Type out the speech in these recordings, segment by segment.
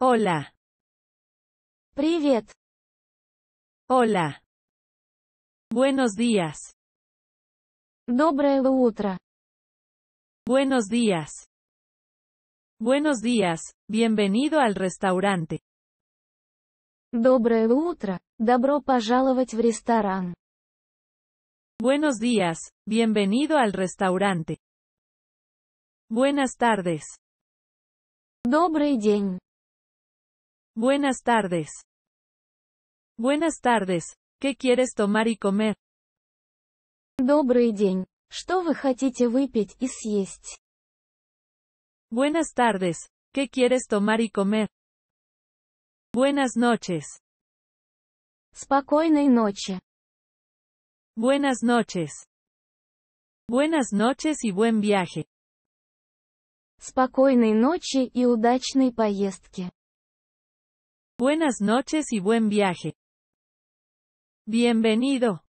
Hola. Привет. Hola. Buenos días. Доброе утро. Buenos días. Buenos días, bienvenido al restaurante. Доброе утро, добро пожаловать в ресторан. Buenos días, bienvenido al restaurante. Buenas tardes. Добрый день. Buenas tardes. Buenas tardes. ¿Qué quieres tomar y comer? Добрый день. Что вы хотите выпить и съесть? Buenas tardes. ¿Qué quieres tomar y comer? Buenas noches. Спокойной ночи. Buenas noches. Buenas noches y buen viaje. Спокойной ночи и удачной поездки. Buenas noches y buen viaje. Bienvenido.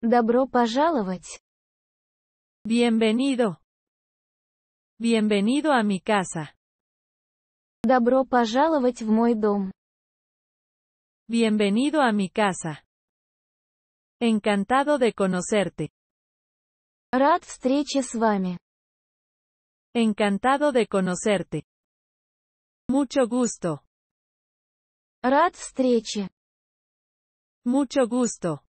Добро пожаловать. Bienvenido. Bienvenido a mi casa. Добро пожаловать в мой дом. Bienvenido a mi casa. Encantado de conocerte. Рад встрече с Encantado de conocerte. Mucho gusto. Рад встрече. Mucho gusto.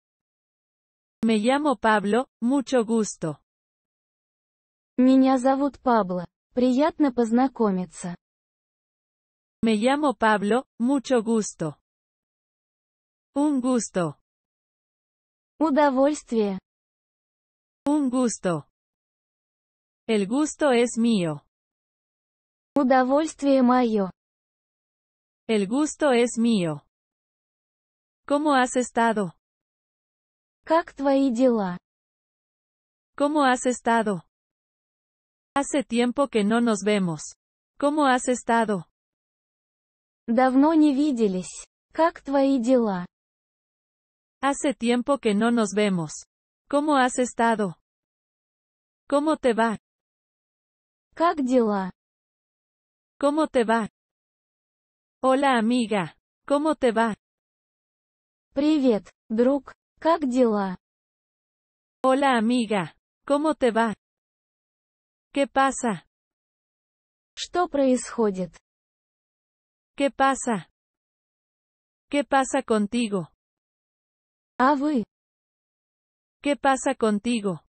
Me llamo Pablo, mucho gusto. Меня зовут Пабло. Приятно познакомиться. Me llamo Pablo, mucho gusto. Un gusto. Удовольствие. Un gusto. El gusto es mío. Удовольствие мое. El gusto es mío. ¿Cómo has estado? ¿Cómo has estado? Hace tiempo que no nos vemos. ¿Cómo has estado? Hace tiempo que no nos vemos. ¿Cómo has estado? ¿Cómo te va? ¿Cómo te va? Hola amiga. ¿Cómo te va? Привет, друг. Как дела? Hola amiga. ¿Cómo te va? ¿Qué pasa? Что ¿Qué pasa? ¿Qué pasa contigo? А ¿Qué pasa contigo?